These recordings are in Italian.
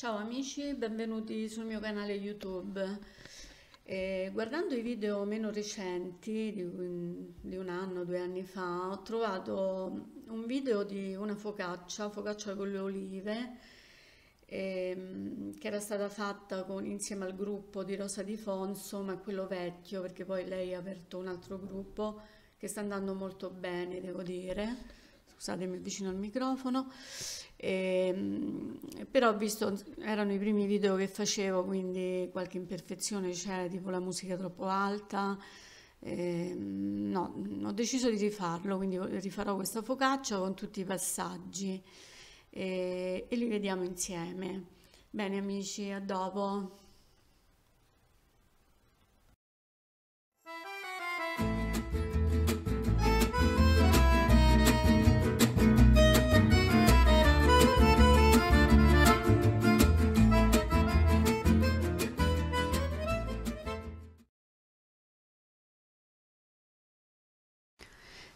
Ciao amici, benvenuti sul mio canale YouTube. Eh, guardando i video meno recenti, di un, di un, anno, due anni fa, ho trovato un video di una focaccia, focaccia con le olive, ehm, che era stata fatta con, insieme al gruppo di Rosa Di Fonso, ma quello vecchio, perché poi lei ha aperto un altro gruppo che sta andando molto bene, devo dire scusatemi vicino al microfono, e, ehm, però ho visto, erano i primi video che facevo, quindi qualche imperfezione c'era, tipo la musica troppo alta, e, ehm, no, ho deciso di rifarlo, quindi rifarò questa focaccia con tutti i passaggi e, eh, e li vediamo insieme. Bene amici, a dopo!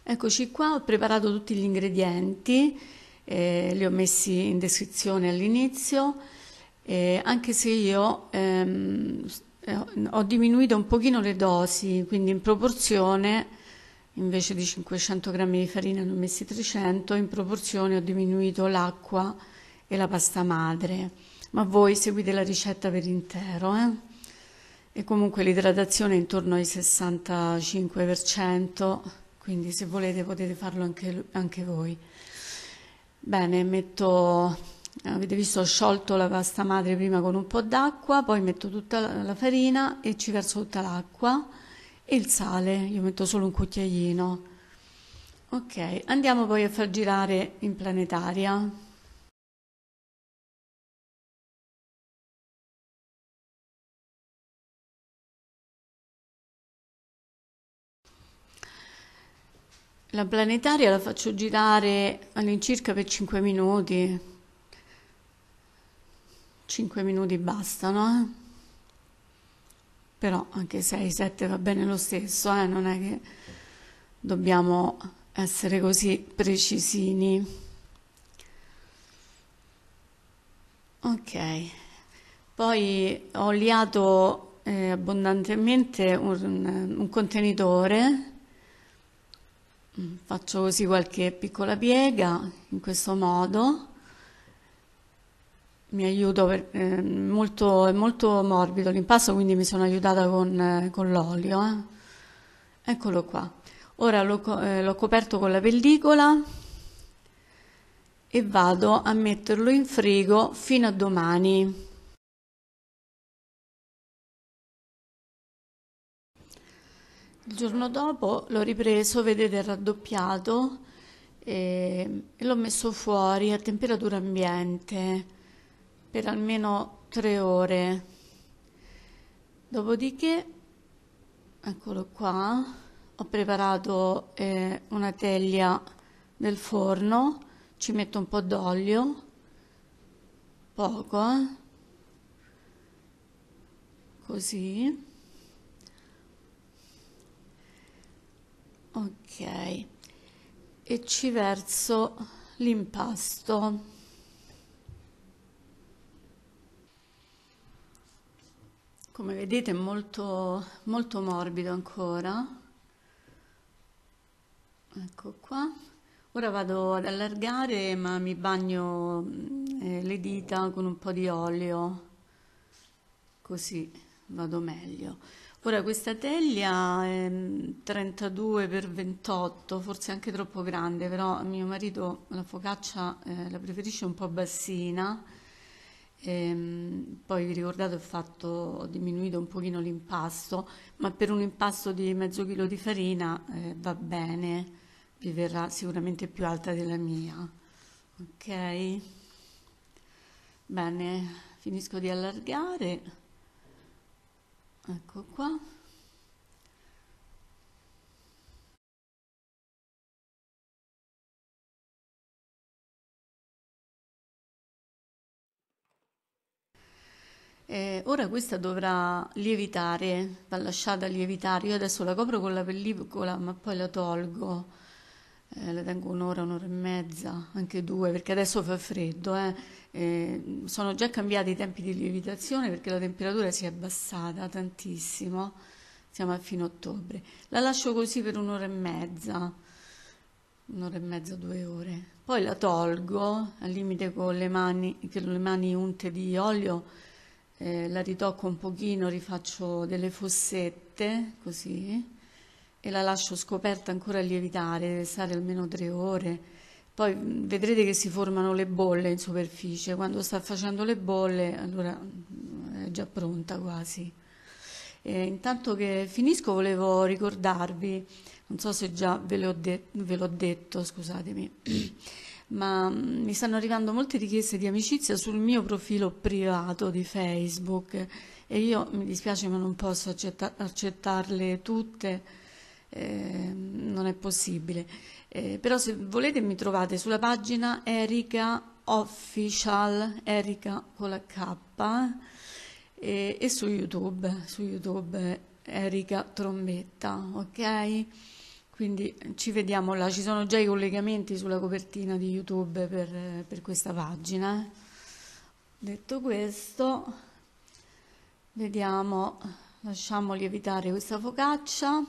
Eccoci qua, ho preparato tutti gli ingredienti, eh, li ho messi in descrizione all'inizio, eh, anche se io ehm, eh, ho diminuito un pochino le dosi, quindi in proporzione, invece di 500 grammi di farina ne ho messi 300, in proporzione ho diminuito l'acqua e la pasta madre, ma voi seguite la ricetta per intero. Eh? E comunque l'idratazione è intorno ai 65% quindi se volete potete farlo anche, anche voi. Bene, metto, avete visto ho sciolto la pasta madre prima con un po' d'acqua, poi metto tutta la farina e ci verso tutta l'acqua e il sale, io metto solo un cucchiaino. Ok, andiamo poi a far girare in planetaria. La planetaria la faccio girare all'incirca per 5 minuti. 5 minuti bastano, eh? Però anche 6-7 va bene lo stesso, eh? Non è che dobbiamo essere così precisini. Ok, poi ho liato eh, abbondantemente un, un contenitore Mm. Faccio così qualche piccola piega in questo modo. Mi aiuto per, eh, molto, è molto morbido l'impasto, quindi mi sono aiutata con, eh, con l'olio. Eh. Eccolo qua. Ora eh, l'ho eh, coperto con la pellicola e vado a metterlo in frigo fino a domani. Il giorno dopo l'ho ripreso, vedete, raddoppiato e, e l'ho messo fuori a temperatura ambiente per almeno tre ore. Dopodiché, eccolo qua, ho preparato eh, una teglia del forno, ci metto un po' d'olio, poco, eh? così ok e ci verso l'impasto come vedete è molto molto morbido ancora ecco qua ora vado ad allargare ma mi bagno mm, eh, le dita con un po di olio così vado meglio Ora questa teglia è 32 x 28, forse anche troppo grande, però mio marito la focaccia eh, la preferisce un po' bassina, e, ehm, poi vi ricordate ho, fatto, ho diminuito un pochino l'impasto, ma per un impasto di mezzo chilo di farina eh, va bene, vi verrà sicuramente più alta della mia. Ok? Bene, finisco di allargare ecco qua Eh, ora questa dovrà lievitare, va lasciata lievitare. Io adesso la copro con la pellicola, ma poi la tolgo eh, le tengo un'ora, un'ora e mezza, anche due, perché adesso fa freddo. Eh. Eh, sono già cambiati i tempi di lievitazione perché la temperatura si è abbassata tantissimo, siamo a fine ottobre. La lascio così per un'ora e mezza, un'ora e mezza, due ore. Poi la tolgo, al limite con le mani, con le mani unte di olio, eh, la ritocco un pochino, rifaccio delle fossette, così e la lascio scoperta ancora a lievitare, deve stare almeno tre ore. Poi vedrete che si formano le bolle in superficie, quando sta facendo le bolle allora è già pronta quasi. E intanto che finisco volevo ricordarvi, non so se già ve, l'ho de detto, scusatemi, ma mi stanno arrivando molte richieste di amicizia sul mio profilo privato di Facebook e io mi dispiace ma non posso accetta accettarle tutte Ehm, non è possibile. Eh, però se volete mi trovate sulla pagina Erika Official, Erika con la K, e, e su YouTube, su YouTube Erika Trombetta, ok? Quindi ci vediamo là, ci sono già i collegamenti sulla copertina di YouTube per, per questa pagina. Detto questo, vediamo, lasciamo lievitare questa focaccia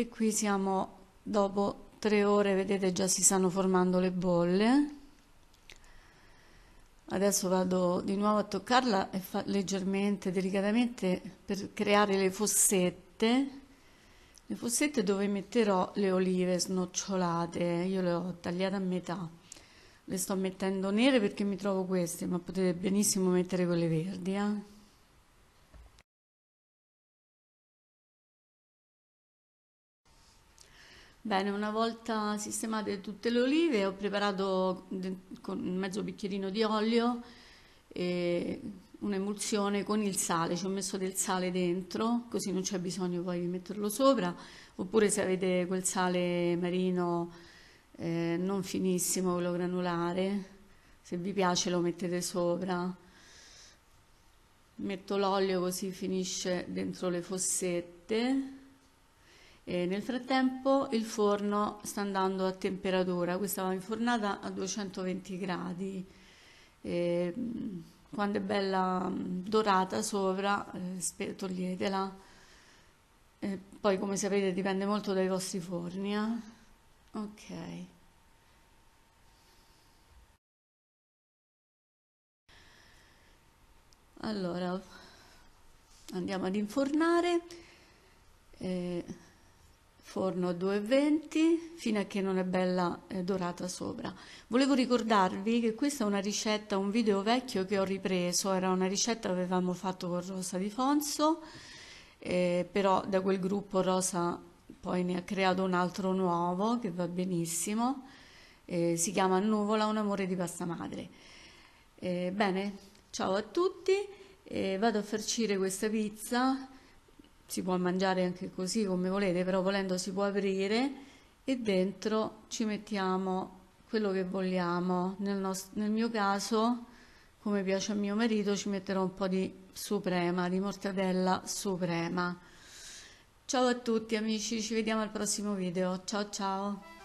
e qui siamo dopo tre ore vedete già si stanno formando le bolle adesso vado di nuovo a toccarla e leggermente delicatamente per creare le fossette le fossette dove metterò le olive snocciolate io le ho tagliate a metà le sto mettendo nere perché mi trovo queste ma potete benissimo mettere quelle verdi eh? Bene, una volta sistemate tutte le olive ho preparato con mezzo bicchierino di olio un'emulsione con il sale, ci ho messo del sale dentro, così non c'è bisogno poi di metterlo sopra, oppure se avete quel sale marino eh, non finissimo, quello granulare, se vi piace lo mettete sopra. Metto l'olio così finisce dentro le fossette. E nel frattempo il forno sta andando a temperatura, questa va infornata a 220 gradi. E mm, quando è bella mm, dorata sopra, eh, toglietela. E poi come sapete dipende molto dai vostri forni. Eh? Ok. Allora, andiamo ad infornare. Eh, forno a 220 fino a che non è bella eh, dorata sopra. Volevo ricordarvi che questa è una ricetta, un video vecchio che ho ripreso, era una ricetta che avevamo fatto con Rosa Di Fonso, eh, però da quel gruppo Rosa poi ne ha creato un altro nuovo che va benissimo, eh, si chiama Nuvola un amore di pasta madre. Eh, bene, ciao a tutti, eh, vado a farcire questa pizza si può mangiare anche così come volete, però volendo si può aprire e dentro ci mettiamo quello che vogliamo. Nel, nostro, nel, mio caso, come piace a mio marito, ci metterò un po' di suprema, di mortadella suprema. Ciao a tutti amici, ci vediamo al prossimo video. Ciao ciao!